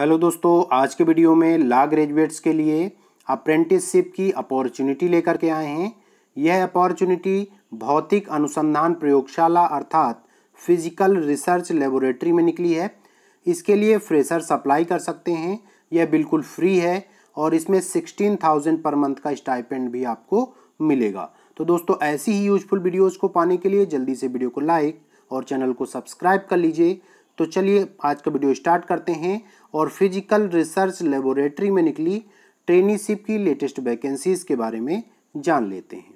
hello दोस्तों आज के वीडियो में ला ग्रेजुएट्स के लिए अप्रेंटिसशिप की अपॉर्चुनिटी लेकर के आए हैं यह अपॉर्चुनिटी भौतिक अनुसंधान प्रयोगशाला अर्थात फिजिकल रिसर्च लेबोरेटरी में निकली है इसके लिए फ्रेशर्स अप्लाई कर सकते हैं यह बिल्कुल फ्री है और इसमें सिक्सटीन थाउजेंड पर मंथ का स्टाइपेंड भी आपको मिलेगा तो दोस्तों ऐसी ही यूजफुल वीडियोज़ को पाने के लिए जल्दी से वीडियो को लाइक और चैनल को सब्सक्राइब कर लीजिए तो चलिए आज का वीडियो स्टार्ट करते हैं और फिजिकल रिसर्च लेबोरेटरी में निकली ट्रेनीशिप की लेटेस्ट वैकेंसीज के बारे में जान लेते हैं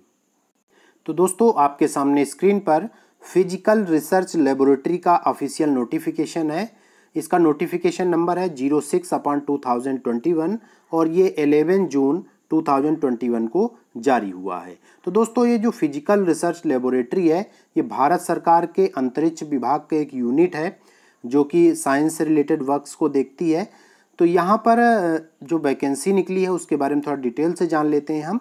तो दोस्तों आपके सामने स्क्रीन पर फिजिकल रिसर्च लेबोरेटरी का ऑफिशियल नोटिफिकेशन है इसका नोटिफिकेशन नंबर है zero six upon two thousand twenty one और ये eleven June two thousand twenty one को जारी हुआ है तो दोस्तों ये जो फिजिकल रिसर्च लेबोरेटरी है ये भारत सरकार के अंतरिक्ष विभाग का एक यूनिट है जो कि साइंस से रिलेटेड वर्क्स को देखती है तो यहाँ पर जो वैकेंसी निकली है उसके बारे में थोड़ा डिटेल से जान लेते हैं हम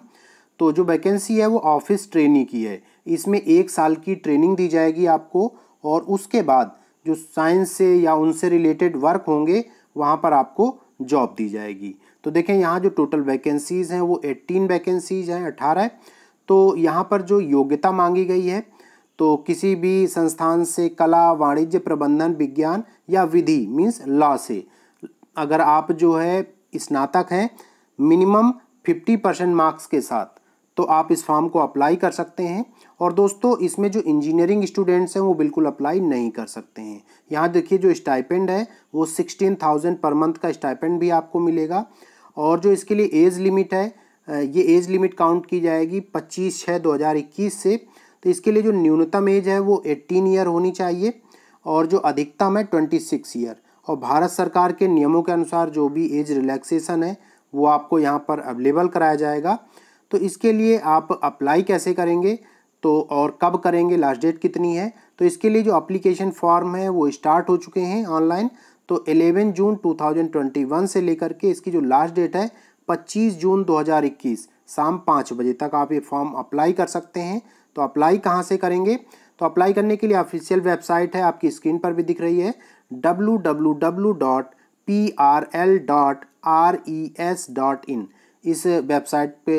तो जो वैकेंसी है वो ऑफिस ट्रेनिंग की है इसमें एक साल की ट्रेनिंग दी जाएगी आपको और उसके बाद जो साइंस से या उनसे रिलेटेड वर्क होंगे वहाँ पर आपको जॉब दी जाएगी तो देखें यहाँ जो टोटल वैकेंसीज़ हैं वो एट्टीन वैकेंसीज़ हैं अठारह तो यहाँ पर जो योग्यता मांगी गई है तो किसी भी संस्थान से कला वाणिज्य प्रबंधन विज्ञान या विधि मीन्स लॉ से अगर आप जो है स्नातक हैं मिनिमम फिफ्टी परसेंट मार्क्स के साथ तो आप इस फॉर्म को अप्लाई कर सकते हैं और दोस्तों इसमें जो इंजीनियरिंग स्टूडेंट्स हैं वो बिल्कुल अप्लाई नहीं कर सकते हैं यहाँ देखिए जो स्टाइपेंड है वो सिक्सटीन थाउजेंड पर मंथ का स्टाइपेंड भी आपको मिलेगा और जो इसके लिए एज लिमिट है ये एज लिमिट काउंट की जाएगी पच्चीस छः दो हज़ार इक्कीस से तो इसके लिए जो न्यूनतम एज है वो एट्टीन ईयर होनी चाहिए और जो अधिकतम है ट्वेंटी सिक्स ईयर और भारत सरकार के नियमों के अनुसार जो भी एज रिलैक्सेशन है वो आपको यहाँ पर अवेलेबल कराया जाएगा तो इसके लिए आप अप्लाई कैसे करेंगे तो और कब करेंगे लास्ट डेट कितनी है तो इसके लिए जो अप्लीकेशन फॉर्म है वो स्टार्ट हो चुके हैं ऑनलाइन तो 11 जून 2021 से लेकर के इसकी जो लास्ट डेट है 25 जून 2021 शाम पाँच बजे तक आप ये फॉर्म अप्लाई कर सकते हैं तो अप्लाई कहाँ से करेंगे तो अप्लाई करने के लिए ऑफिशियल वेबसाइट है आपकी स्क्रीन पर भी दिख रही है W W W dot P R L dot R E S dot in इस वेबसाइट पे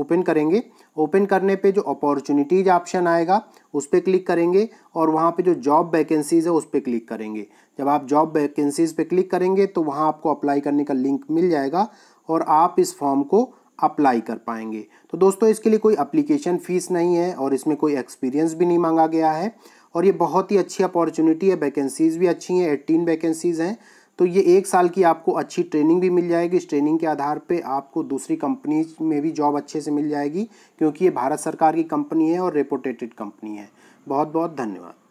ओपन करेंगे ओपन करने पे जो अपॉर्चुनिटीज ऑप्शन आएगा उस पर क्लिक करेंगे और वहाँ पे जो जॉब वैकेंसीज़ है उस पर क्लिक करेंगे जब आप जॉब वैकेंसीज़ पे क्लिक करेंगे तो वहाँ आपको अप्लाई करने का लिंक मिल जाएगा और आप इस फॉर्म को अप्लाई कर पाएंगे तो दोस्तों इसके लिए कोई अप्लीकेशन फ़ीस नहीं है और इसमें कोई एक्सपीरियंस भी नहीं मांगा गया है और ये बहुत ही अच्छी अपॉर्चुनिटी है वैकेंसीज़ भी अच्छी हैं एट्टीन वैकेंसीज़ हैं तो ये एक साल की आपको अच्छी ट्रेनिंग भी मिल जाएगी इस ट्रेनिंग के आधार पे आपको दूसरी कंपनी में भी जॉब अच्छे से मिल जाएगी क्योंकि ये भारत सरकार की कंपनी है और रेपोटेटेड कंपनी है बहुत बहुत धन्यवाद